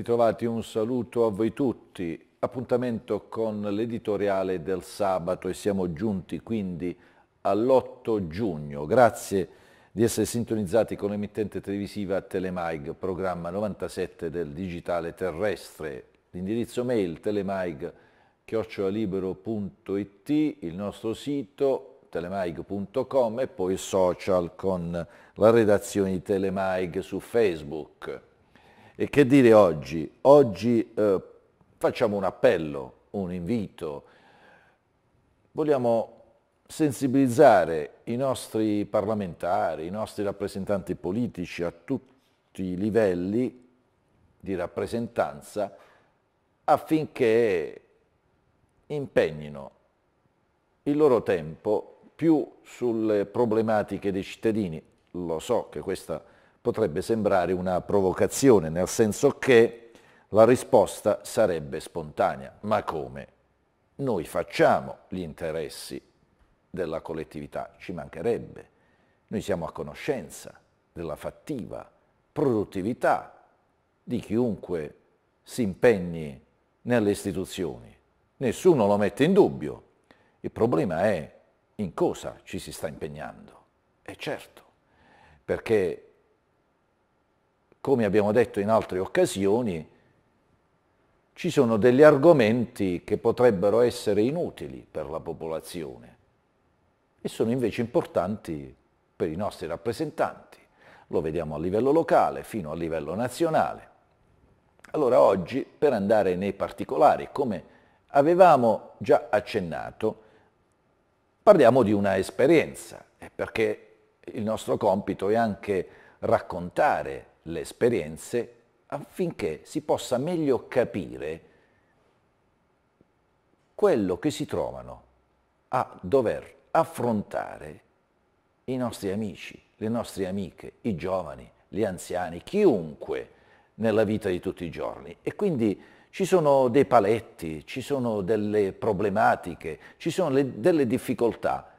ritrovati, un saluto a voi tutti. Appuntamento con l'editoriale del sabato e siamo giunti quindi all'8 giugno. Grazie di essere sintonizzati con l'emittente televisiva Telemaig, programma 97 del digitale terrestre. L'indirizzo mail telemaig chiocciolalibero.it, il nostro sito telemaig.com e poi social con la redazione di Telemaig su Facebook. E che dire oggi? Oggi eh, facciamo un appello, un invito. Vogliamo sensibilizzare i nostri parlamentari, i nostri rappresentanti politici a tutti i livelli di rappresentanza affinché impegnino il loro tempo più sulle problematiche dei cittadini. Lo so che questa potrebbe sembrare una provocazione, nel senso che la risposta sarebbe spontanea. Ma come? Noi facciamo gli interessi della collettività, ci mancherebbe. Noi siamo a conoscenza della fattiva produttività di chiunque si impegni nelle istituzioni. Nessuno lo mette in dubbio. Il problema è in cosa ci si sta impegnando. E certo, perché come abbiamo detto in altre occasioni, ci sono degli argomenti che potrebbero essere inutili per la popolazione e sono invece importanti per i nostri rappresentanti. Lo vediamo a livello locale fino a livello nazionale. Allora oggi, per andare nei particolari, come avevamo già accennato, parliamo di una esperienza, eh, perché il nostro compito è anche raccontare le esperienze affinché si possa meglio capire quello che si trovano a dover affrontare i nostri amici, le nostre amiche, i giovani, gli anziani, chiunque nella vita di tutti i giorni. E quindi ci sono dei paletti, ci sono delle problematiche, ci sono le, delle difficoltà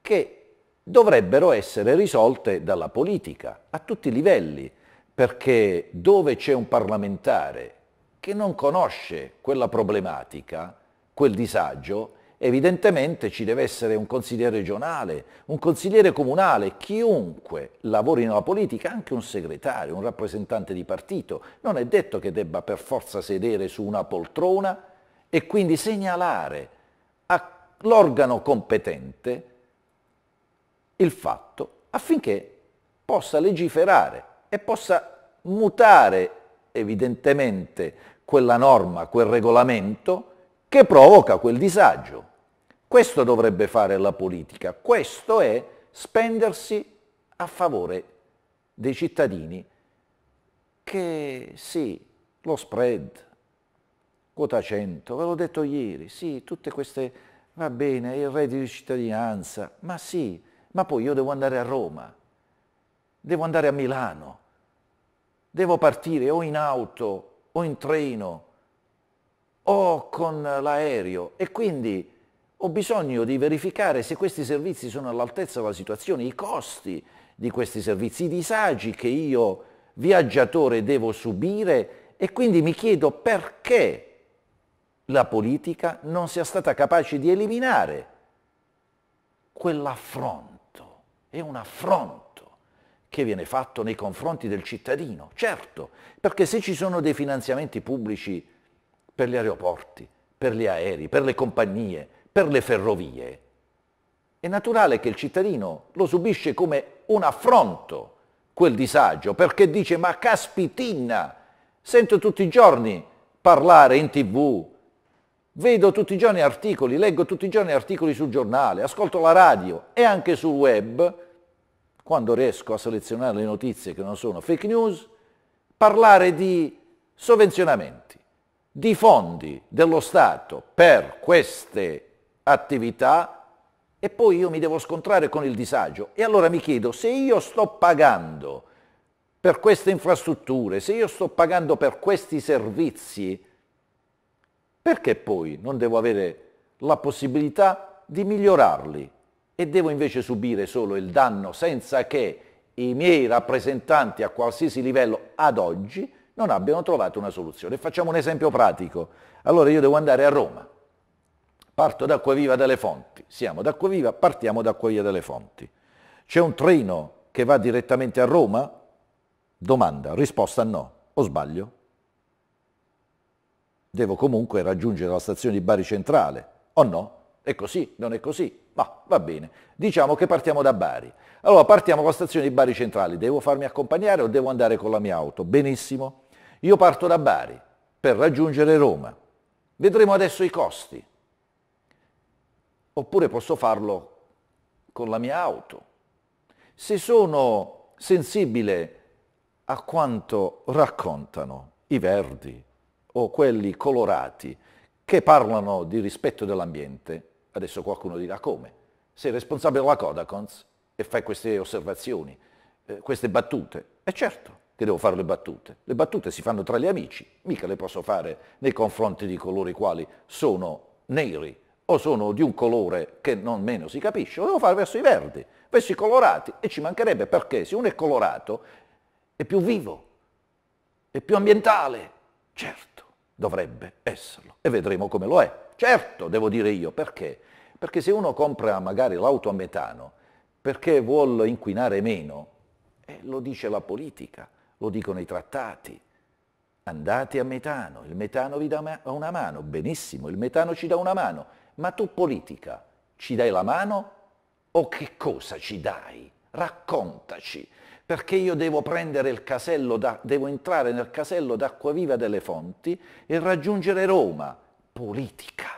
che dovrebbero essere risolte dalla politica a tutti i livelli, perché dove c'è un parlamentare che non conosce quella problematica, quel disagio, evidentemente ci deve essere un consigliere regionale, un consigliere comunale, chiunque lavori nella politica, anche un segretario, un rappresentante di partito. Non è detto che debba per forza sedere su una poltrona e quindi segnalare all'organo competente il fatto affinché possa legiferare e possa mutare evidentemente quella norma, quel regolamento che provoca quel disagio. Questo dovrebbe fare la politica, questo è spendersi a favore dei cittadini che sì, lo spread, quota 100, ve l'ho detto ieri, sì, tutte queste, va bene, il reddito di cittadinanza, ma sì, ma poi io devo andare a Roma, devo andare a Milano, devo partire o in auto o in treno o con l'aereo e quindi ho bisogno di verificare se questi servizi sono all'altezza della situazione, i costi di questi servizi, i disagi che io viaggiatore devo subire e quindi mi chiedo perché la politica non sia stata capace di eliminare quell'affronto. È un affronto che viene fatto nei confronti del cittadino, certo, perché se ci sono dei finanziamenti pubblici per gli aeroporti, per gli aerei, per le compagnie, per le ferrovie, è naturale che il cittadino lo subisce come un affronto quel disagio, perché dice ma caspitina, sento tutti i giorni parlare in tv, vedo tutti i giorni articoli, leggo tutti i giorni articoli sul giornale, ascolto la radio e anche sul web quando riesco a selezionare le notizie che non sono fake news, parlare di sovvenzionamenti, di fondi dello Stato per queste attività e poi io mi devo scontrare con il disagio. E allora mi chiedo, se io sto pagando per queste infrastrutture, se io sto pagando per questi servizi, perché poi non devo avere la possibilità di migliorarli, e devo invece subire solo il danno senza che i miei rappresentanti a qualsiasi livello ad oggi non abbiano trovato una soluzione. Facciamo un esempio pratico. Allora io devo andare a Roma, parto da Acquaviva delle Fonti, siamo da Acquaviva, partiamo da Acquaviva delle Fonti. C'è un treno che va direttamente a Roma? Domanda, risposta no, o sbaglio? Devo comunque raggiungere la stazione di Bari Centrale, o no? È così, non è così. Ma va bene, diciamo che partiamo da Bari. Allora partiamo con la stazione di Bari Centrale, devo farmi accompagnare o devo andare con la mia auto? Benissimo, io parto da Bari per raggiungere Roma. Vedremo adesso i costi. Oppure posso farlo con la mia auto. Se sono sensibile a quanto raccontano i verdi o quelli colorati che parlano di rispetto dell'ambiente, Adesso qualcuno dirà come? Sei responsabile della Kodakons e fai queste osservazioni, eh, queste battute. E certo che devo fare le battute. Le battute si fanno tra gli amici, mica le posso fare nei confronti di coloro i quali sono neri o sono di un colore che non meno si capisce, lo devo fare verso i verdi, verso i colorati e ci mancherebbe perché se uno è colorato è più vivo, è più ambientale, certo dovrebbe esserlo e vedremo come lo è. Certo, devo dire io, perché? Perché se uno compra magari l'auto a metano perché vuole inquinare meno, eh, lo dice la politica, lo dicono i trattati. Andate a metano, il metano vi dà una mano, benissimo, il metano ci dà una mano, ma tu politica ci dai la mano o che cosa ci dai? Raccontaci perché io devo, da, devo entrare nel casello d'acqua viva delle fonti e raggiungere Roma. Politica,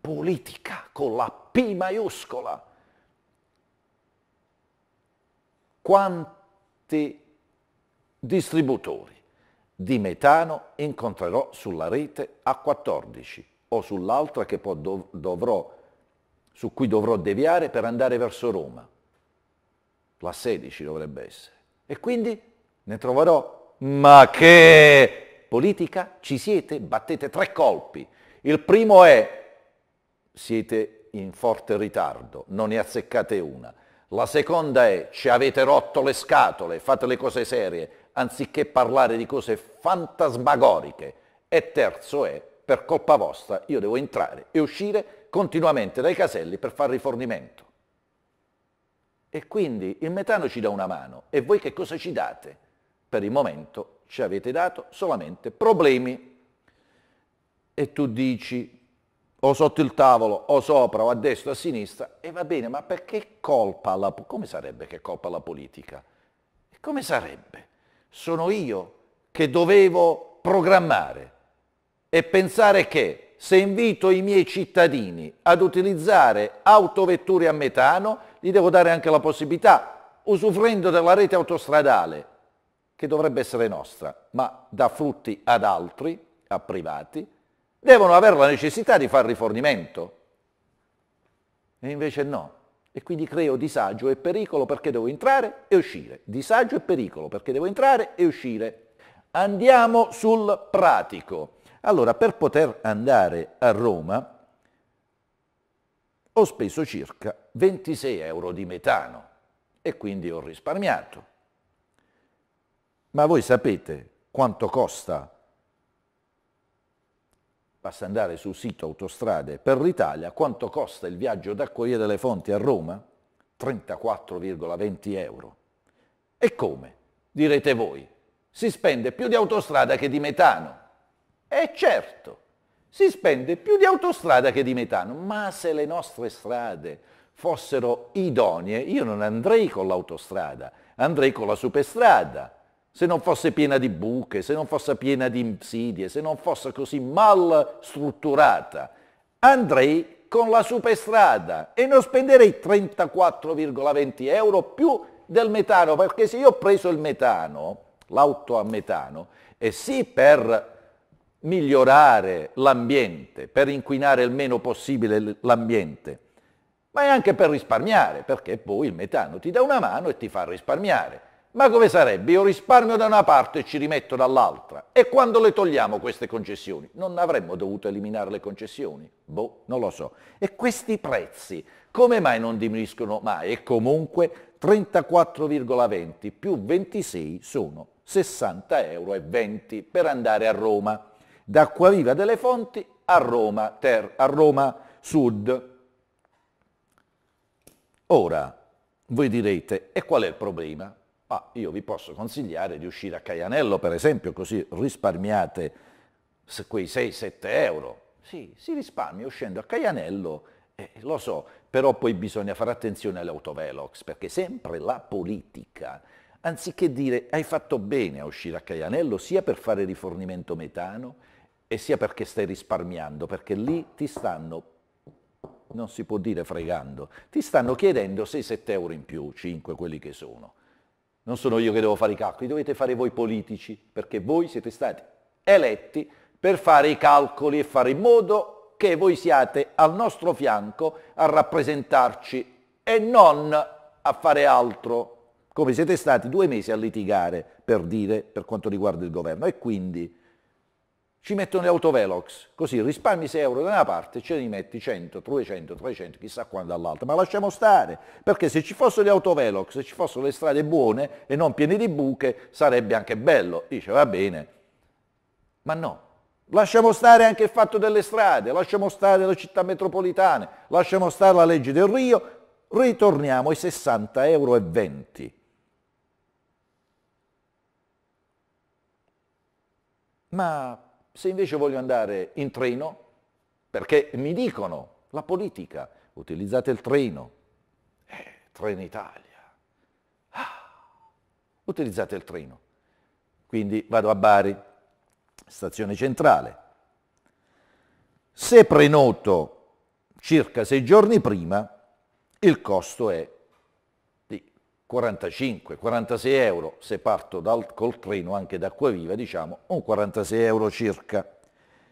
politica con la P maiuscola. Quanti distributori di metano incontrerò sulla rete A14 o sull'altra che poi dov- dovrò, su cui dovrò deviare per andare verso Roma. La 16 dovrebbe essere. E quindi ne troverò. Ma che politica? Ci siete? Battete tre colpi. Il primo è siete in forte ritardo, non ne azzeccate una. La seconda è ci avete rotto le scatole, fate le cose serie, anziché parlare di cose fantasmagoriche. E terzo è per colpa vostra io devo entrare e uscire continuamente dai caselli per far rifornimento. E quindi il metano ci dà una mano e voi che cosa ci date? Per il momento ci avete dato solamente problemi. E tu dici o sotto il tavolo o sopra o a destra o a sinistra e va bene, ma perché colpa la come sarebbe che colpa la politica? Come sarebbe? Sono io che dovevo programmare e pensare che se invito i miei cittadini ad utilizzare autovetture a metano gli devo dare anche la possibilità, usufruendo della rete autostradale, che dovrebbe essere nostra, ma dà frutti ad altri, a privati, devono avere la necessità di fare rifornimento. E invece no. E quindi creo disagio e pericolo perché devo entrare e uscire. Disagio e pericolo perché devo entrare e uscire. Andiamo sul pratico. Allora, per poter andare a Roma, ho speso circa 26 euro di metano e quindi ho risparmiato. Ma voi sapete quanto costa? Basta andare sul sito Autostrade per l'Italia, quanto costa il viaggio da Coia delle Fonti a Roma? 34,20 euro. E come? Direte voi, si spende più di autostrada che di metano. E certo! si spende più di autostrada che di metano, ma se le nostre strade fossero idonee, io non andrei con l'autostrada, andrei con la superstrada. Se non fosse piena di buche, se non fosse piena di insidie, se non fosse così mal strutturata, andrei con la superstrada e non spenderei 34,20 euro più del metano, perché se io ho preso il metano, l'auto a metano, e sì per migliorare l'ambiente, per inquinare il meno possibile l'ambiente, ma è anche per risparmiare, perché poi il metano ti dà una mano e ti fa risparmiare. Ma come sarebbe? Io risparmio da una parte e ci rimetto dall'altra. E quando le togliamo queste concessioni? Non avremmo dovuto eliminare le concessioni? Boh, non lo so. E questi prezzi come mai non diminuiscono mai? E comunque 34,20 più 26 sono 60,20 euro per andare a Roma da Acquaviva delle Fonti a Roma, ter, a Roma Sud. Ora, voi direte, e qual è il problema? Ah, io vi posso consigliare di uscire a Caianello, per esempio, così risparmiate quei 6-7 euro. Sì, si risparmia uscendo a Caianello, eh, lo so, però poi bisogna fare attenzione alle autovelox, perché sempre la politica, anziché dire hai fatto bene a uscire a Caianello, sia per fare rifornimento metano, e sia perché stai risparmiando, perché lì ti stanno, non si può dire fregando, ti stanno chiedendo 6-7 euro in più, 5 quelli che sono. Non sono io che devo fare i calcoli, dovete fare voi politici, perché voi siete stati eletti per fare i calcoli e fare in modo che voi siate al nostro fianco a rappresentarci e non a fare altro, come siete stati due mesi a litigare per dire per quanto riguarda il governo. E quindi ci mettono le autovelox, così risparmi 6 euro da una parte, ce ne metti 100, 200, 300, chissà quando dall'altra, ma lasciamo stare, perché se ci fossero le autovelox, se ci fossero le strade buone e non piene di buche, sarebbe anche bello, dice va bene, ma no, lasciamo stare anche il fatto delle strade, lasciamo stare le città metropolitane, lasciamo stare la legge del Rio, ritorniamo ai 60 euro. e 20. Ma se invece voglio andare in treno, perché mi dicono la politica, utilizzate il treno, eh, Trenitalia, ah, utilizzate il treno. Quindi vado a Bari, stazione centrale. Se prenoto circa sei giorni prima, il costo è 45-46 euro, se parto dal, col treno anche da Acquaviva, diciamo un 46 euro circa.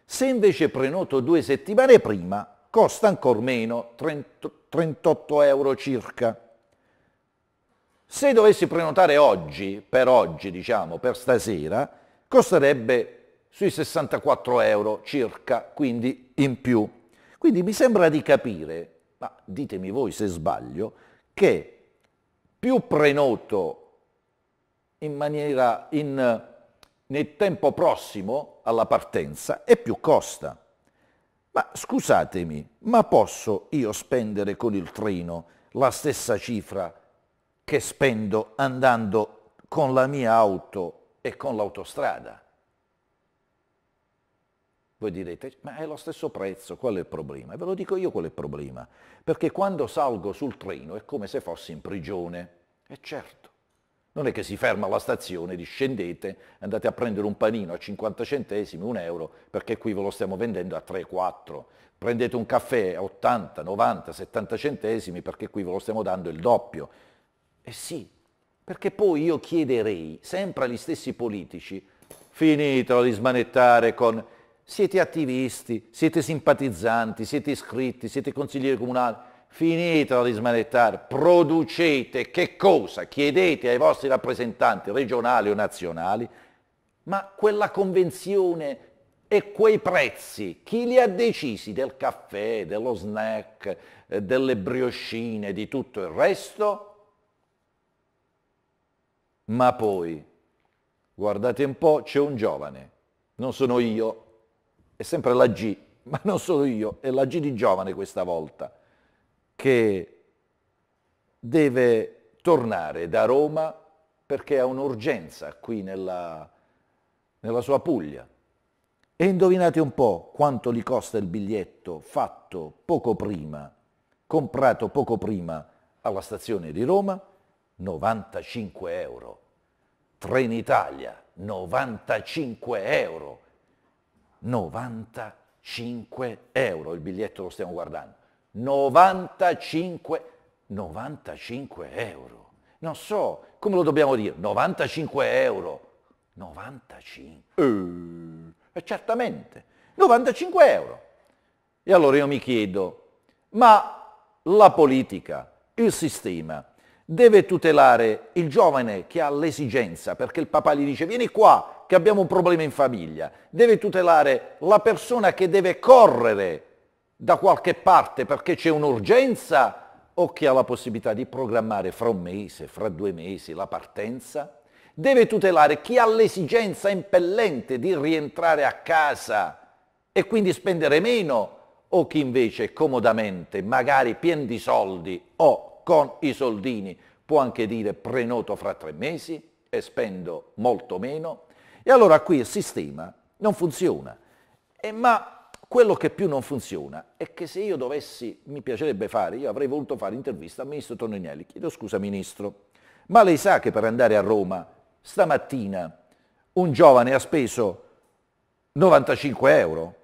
Se invece prenoto due settimane prima, costa ancora meno, 30, 38 euro circa. Se dovessi prenotare oggi, per oggi diciamo, per stasera, costerebbe sui 64 euro circa, quindi in più. Quindi mi sembra di capire, ma ditemi voi se sbaglio, che più prenoto in maniera in, nel tempo prossimo alla partenza e più costa. Ma scusatemi, ma posso io spendere con il treno la stessa cifra che spendo andando con la mia auto e con l'autostrada? Voi direte, ma è lo stesso prezzo, qual è il problema? E ve lo dico io qual è il problema, perché quando salgo sul treno è come se fossi in prigione, e certo. Non è che si ferma la stazione, discendete, andate a prendere un panino a 50 centesimi, un euro, perché qui ve lo stiamo vendendo a 3, 4. Prendete un caffè a 80, 90, 70 centesimi, perché qui ve lo stiamo dando il doppio. E sì, perché poi io chiederei sempre agli stessi politici, finitelo di smanettare con siete attivisti, siete simpatizzanti, siete iscritti, siete consiglieri comunali. Finitela di smanettare, producete che cosa? Chiedete ai vostri rappresentanti regionali o nazionali, ma quella convenzione e quei prezzi, chi li ha decisi del caffè, dello snack, eh, delle brioscine, di tutto il resto? Ma poi, guardate un po', c'è un giovane, non sono io, sempre la G, ma non solo io, è la G di giovane questa volta, che deve tornare da Roma perché ha un'urgenza qui nella, nella sua Puglia. E indovinate un po' quanto gli costa il biglietto fatto poco prima, comprato poco prima alla stazione di Roma? 95 euro. Trenitalia, 95 euro. 95 euro, il biglietto lo stiamo guardando, 95, 95 euro, non so, come lo dobbiamo dire, 95 euro, 95, eh, eh, certamente, 95 euro. E allora io mi chiedo, ma la politica, il sistema, deve tutelare il giovane che ha l'esigenza, perché il papà gli dice vieni qua che abbiamo un problema in famiglia, deve tutelare la persona che deve correre da qualche parte perché c'è un'urgenza o che ha la possibilità di programmare fra un mese, fra due mesi la partenza, deve tutelare chi ha l'esigenza impellente di rientrare a casa e quindi spendere meno o chi invece comodamente, magari pien di soldi o con i soldini, può anche dire prenoto fra tre mesi e spendo molto meno e allora qui il sistema non funziona. E ma quello che più non funziona è che se io dovessi, mi piacerebbe fare, io avrei voluto fare intervista al ministro Toninelli. Chiedo scusa ministro, ma lei sa che per andare a Roma stamattina un giovane ha speso 95 euro?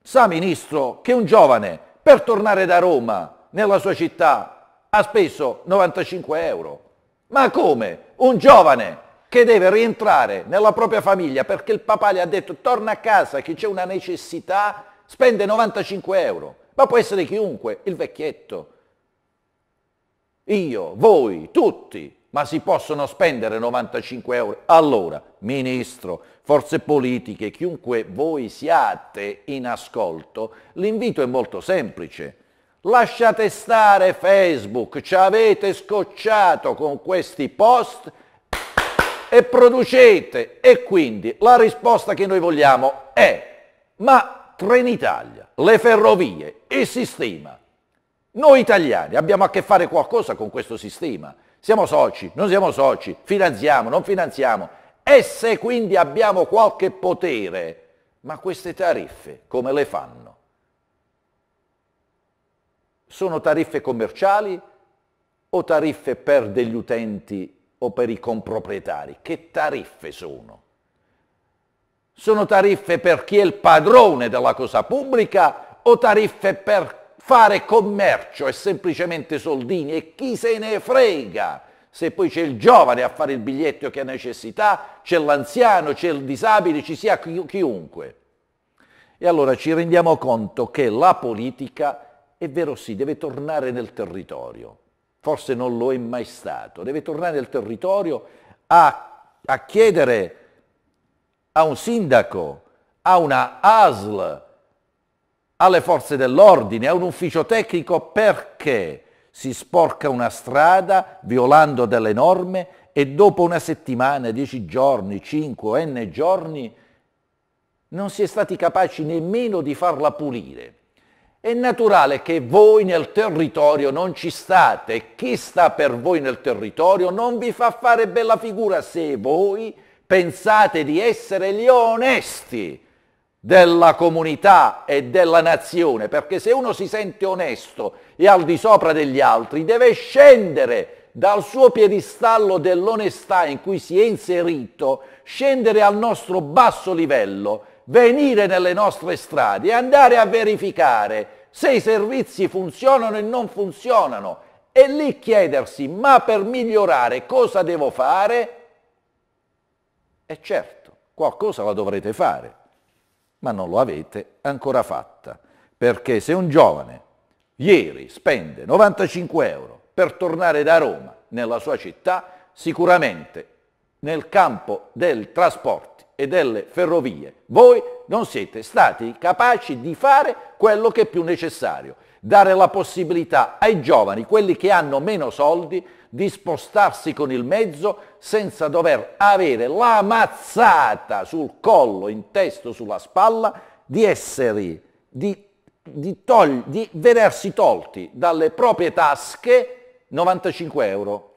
Sa ministro che un giovane per tornare da Roma nella sua città ha speso 95 euro? Ma come? Un giovane che deve rientrare nella propria famiglia perché il papà gli ha detto torna a casa che c'è una necessità, spende 95 euro, ma può essere chiunque, il vecchietto, io, voi, tutti, ma si possono spendere 95 euro. Allora, ministro, forze politiche, chiunque voi siate in ascolto, l'invito è molto semplice. Lasciate stare Facebook, ci avete scocciato con questi post e producete. E quindi la risposta che noi vogliamo è, ma Trenitalia, le ferrovie, il sistema. Noi italiani abbiamo a che fare qualcosa con questo sistema. Siamo soci, non siamo soci, finanziamo, non finanziamo. E se quindi abbiamo qualche potere, ma queste tariffe come le fanno? Sono tariffe commerciali o tariffe per degli utenti o per i comproprietari? Che tariffe sono? Sono tariffe per chi è il padrone della cosa pubblica o tariffe per fare commercio e semplicemente soldini e chi se ne frega? Se poi c'è il giovane a fare il biglietto che ha necessità, c'è l'anziano, c'è il disabile, ci sia chiunque. E allora ci rendiamo conto che la politica, è vero sì, deve tornare nel territorio forse non lo è mai stato, deve tornare al territorio a, a chiedere a un sindaco, a una ASL, alle forze dell'ordine, a un ufficio tecnico perché si sporca una strada violando delle norme e dopo una settimana, dieci giorni, cinque n giorni non si è stati capaci nemmeno di farla pulire. È naturale che voi nel territorio non ci state, chi sta per voi nel territorio non vi fa fare bella figura se voi pensate di essere gli onesti della comunità e della nazione, perché se uno si sente onesto e al di sopra degli altri, deve scendere dal suo piedistallo dell'onestà in cui si è inserito, scendere al nostro basso livello, venire nelle nostre strade e andare a verificare se i servizi funzionano e non funzionano e lì chiedersi ma per migliorare cosa devo fare? E certo, qualcosa la dovrete fare, ma non lo avete ancora fatta, perché se un giovane ieri spende 95 euro per tornare da Roma nella sua città, sicuramente nel campo del trasporto e delle ferrovie. Voi non siete stati capaci di fare quello che è più necessario, dare la possibilità ai giovani, quelli che hanno meno soldi, di spostarsi con il mezzo senza dover avere la mazzata sul collo, in testo, sulla spalla, di essere, di, di, togli, di vedersi tolti dalle proprie tasche 95 euro.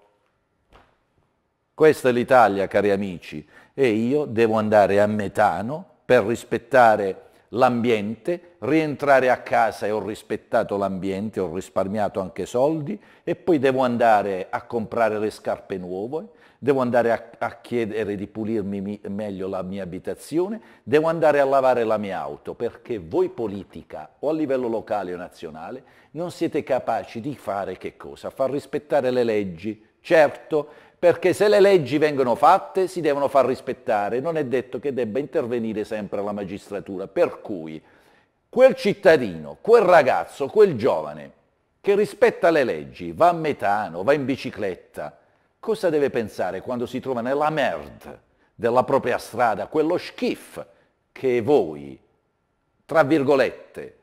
Questa è l'Italia, cari amici e io devo andare a metano per rispettare l'ambiente, rientrare a casa e ho rispettato l'ambiente, ho risparmiato anche soldi e poi devo andare a comprare le scarpe nuove, devo andare a, a chiedere di pulirmi mi, meglio la mia abitazione, devo andare a lavare la mia auto perché voi politica o a livello locale o nazionale non siete capaci di fare che cosa? Far rispettare le leggi. Certo, perché se le leggi vengono fatte si devono far rispettare, non è detto che debba intervenire sempre la magistratura, per cui quel cittadino, quel ragazzo, quel giovane che rispetta le leggi, va a metano, va in bicicletta, cosa deve pensare quando si trova nella merda della propria strada, quello schif che voi, tra virgolette,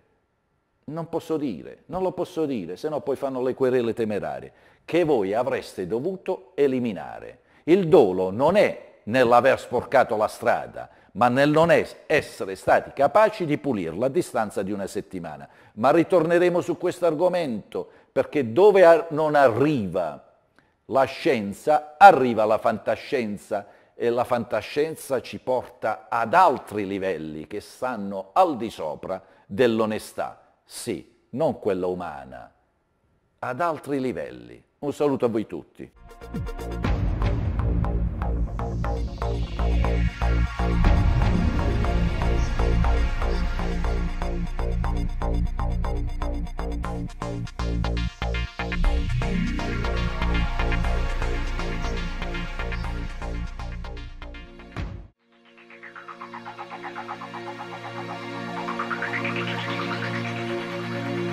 non posso dire, non lo posso dire, se no poi fanno le querele temerarie che voi avreste dovuto eliminare. Il dolo non è nell'aver sporcato la strada, ma nel non essere stati capaci di pulirla a distanza di una settimana. Ma ritorneremo su questo argomento, perché dove non arriva la scienza, arriva la fantascienza e la fantascienza ci porta ad altri livelli che stanno al di sopra dell'onestà, sì, non quella umana, ad altri livelli. Un saluto a voi tutti. Thank you.